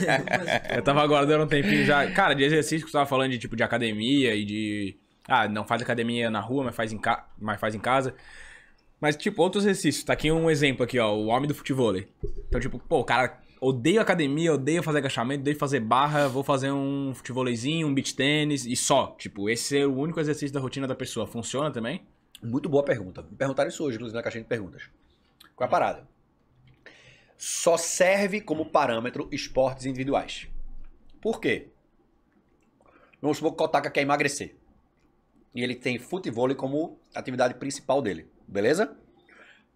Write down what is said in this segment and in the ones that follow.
eu tava aguardando um tempinho já. Cara, de exercício que tu tava falando de tipo de academia e de. Ah, não faz academia na rua, mas faz em, ca... mas faz em casa. Mas, tipo, outros exercícios. Tá aqui um exemplo aqui, ó. O homem do futebol. Então, tipo, pô, o cara odeio academia, odeio fazer agachamento, odeio fazer barra, vou fazer um futebolzinho, um beach tênis e só. Tipo, esse é o único exercício da rotina da pessoa. Funciona também? Muito boa pergunta. Me perguntaram isso hoje, inclusive, na caixinha de perguntas. Qual é a parada? só serve como parâmetro esportes individuais. Por quê? Vamos supor que o Kotaka quer emagrecer. E ele tem futebol como atividade principal dele, beleza?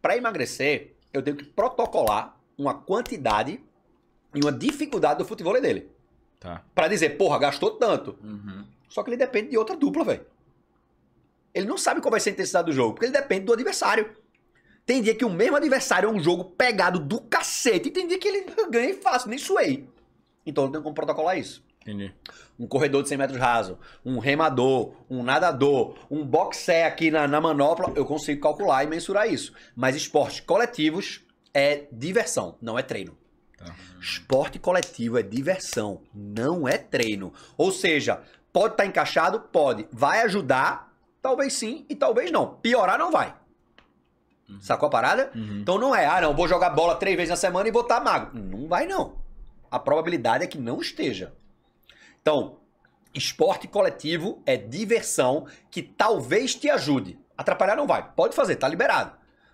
Para emagrecer, eu tenho que protocolar uma quantidade e uma dificuldade do futebol dele. Tá. Para dizer, porra, gastou tanto. Uhum. Só que ele depende de outra dupla, velho. Ele não sabe qual vai ser a intensidade do jogo, porque ele depende do adversário. Tem dia que o mesmo adversário é um jogo pegado do cacete e tem dia que ele ganha fácil, nem suei. Então não tem como protocolar isso. Entendi. Um corredor de 100 metros raso, um remador, um nadador, um boxé aqui na, na manopla, eu consigo calcular e mensurar isso. Mas esportes coletivos é diversão, não é treino. Tá. Esporte coletivo é diversão, não é treino. Ou seja, pode estar tá encaixado? Pode. Vai ajudar? Talvez sim e talvez não. Piorar não vai. Uhum. Sacou a parada? Uhum. Então não é, ah, não, vou jogar bola três vezes na semana e botar magro. Não vai, não. A probabilidade é que não esteja. Então, esporte coletivo é diversão que talvez te ajude. Atrapalhar não vai. Pode fazer, tá liberado.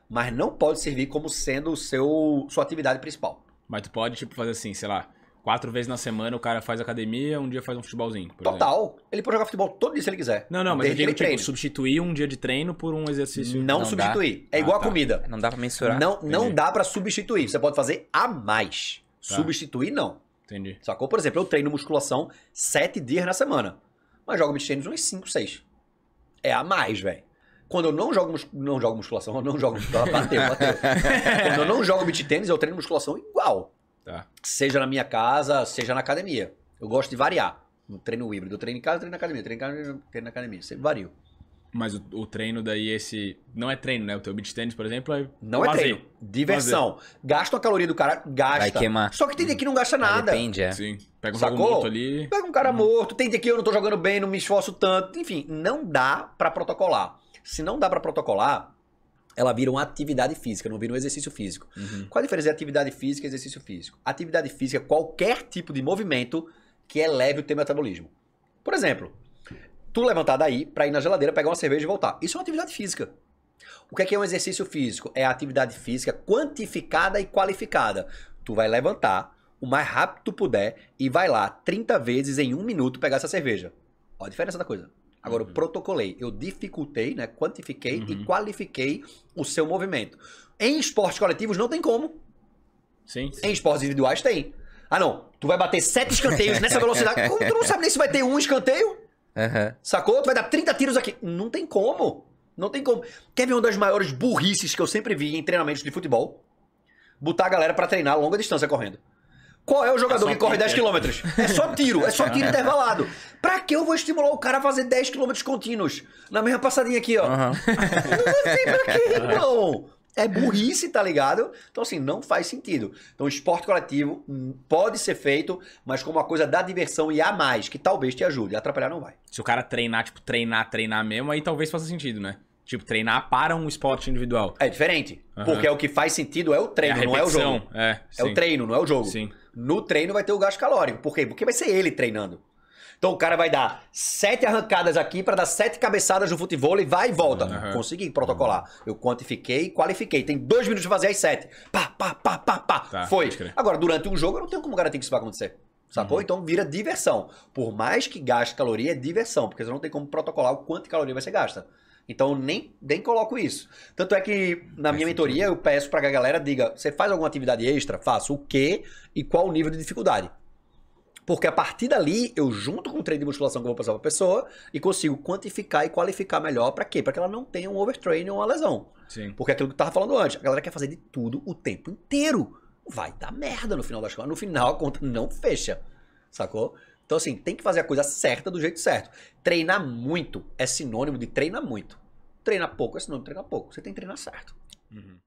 Mas não pode servir como sendo o seu, sua atividade principal. Mas tu pode, tipo, fazer assim, sei lá, quatro vezes na semana o cara faz academia, um dia faz um futebolzinho. Total. Exemplo. Ele pode jogar futebol todo dia se ele quiser. Não, não, mas Desde eu digo, tipo, treino. substituir um dia de treino por um exercício. Não, não substituir. Dá. É ah, igual ah, tá. a comida. Não dá pra mensurar. Não, não dá para substituir. Você pode fazer a mais. Tá. Substituir, não. Entendi. Sacou? Por exemplo, eu treino musculação sete dias na semana. Mas jogo beat tênis uns cinco, seis. É a mais, velho. Quando eu não jogo, mus... não jogo musculação, eu não jogo musculação, bateu, bateu. Quando eu não jogo beat tênis, eu treino musculação igual. Tá. Seja na minha casa, seja na academia. Eu gosto de variar. Eu treino híbrido, treino em casa, treino na academia, treino em casa, treino na academia. Sempre vario. Mas o, o, treino daí, esse. Não é treino, né? O teu beat tênis, por exemplo, é. Não é treino. Diversão. Gasta uma caloria do cara, gasta. Vai queimar. Só que tem dia que não gasta nada. Aí depende, é. Sim. Pega um Sacou? morto ali. Pega um cara uhum. morto. Tem dia que eu não tô jogando bem, não me esforço tanto. Enfim, não dá para protocolar. Se não dá para protocolar, ela vira uma atividade física, não vira um exercício físico. Uhum. Qual a diferença entre atividade física e exercício físico? Atividade física é qualquer tipo de movimento que eleve o teu metabolismo. Por exemplo, tu levantar daí para ir na geladeira, pegar uma cerveja e voltar. Isso é uma atividade física. O que é, que é um exercício físico? É a atividade física quantificada e qualificada. Tu vai levantar o mais rápido tu puder e vai lá 30 vezes em um minuto pegar essa cerveja. Olha a diferença da coisa. Agora, eu uhum. protocolei, eu dificultei, né, quantifiquei uhum. e qualifiquei o seu movimento. Em esportes coletivos não tem como. Sim, sim. Em esportes individuais tem. Ah, não. Tu vai bater sete escanteios nessa velocidade. tu não sabe nem se vai ter um escanteio? Uhum. Sacou? Tu vai dar 30 tiros aqui. Não tem como. Não tem como. Quer ver uma das maiores burrices que eu sempre vi em treinamentos de futebol? Botar a galera para treinar a longa distância correndo. Qual é o jogador é que corre 10 km? É. é só tiro, é só é. tiro intervalado. Pra que eu vou estimular o cara a fazer 10 km contínuos? Na mesma passadinha aqui, ó. Uhum. Não tem pra que, irmão. É burrice, tá ligado? Então, assim, não faz sentido. Então, esporte coletivo hum, pode ser feito, mas como uma coisa da diversão e a mais, que talvez te ajude. Atrapalhar não vai. Se o cara treinar, tipo, treinar, treinar mesmo, aí talvez faça sentido, né? Tipo, treinar para um esporte individual. É diferente. Uhum. Porque é o que faz sentido é o treino, é não é o jogo. É, é o treino, não é o jogo. Sim no treino vai ter o gasto calórico. Por quê? Porque vai ser ele treinando. Então o cara vai dar sete arrancadas aqui para dar sete cabeçadas no futebol e vai e volta. Uhum. Consegui protocolar. Uhum. Eu quantifiquei e qualifiquei. Tem dois minutos de fazer as sete. Pá, pá, pá, pá, pá. Tá, Foi. Agora, durante um jogo, eu não tenho como garantir que isso vai acontecer. Sacou? Uhum. Então vira diversão. Por mais que gaste caloria, é diversão, porque você não tem como protocolar o quanto de caloria vai ser gasta. Então nem, nem coloco isso. Tanto é que na minha mentoria eu peço para que a galera diga: você faz alguma atividade extra? Faço. O que e qual o nível de dificuldade? Porque a partir dali eu junto com o treino de musculação que eu vou passar para pessoa e consigo quantificar e qualificar melhor para quê? Para que ela não tenha um overtraining ou uma lesão. Sim. Porque é aquilo que eu tava falando antes, a galera quer fazer de tudo o tempo inteiro. Vai dar merda no final das contas. No final a conta não fecha. Sacou? Então, assim, tem que fazer a coisa certa do jeito certo. Treinar muito é sinônimo de treinar muito. Treinar pouco é sinônimo de treinar pouco. Você tem que treinar certo. Uhum.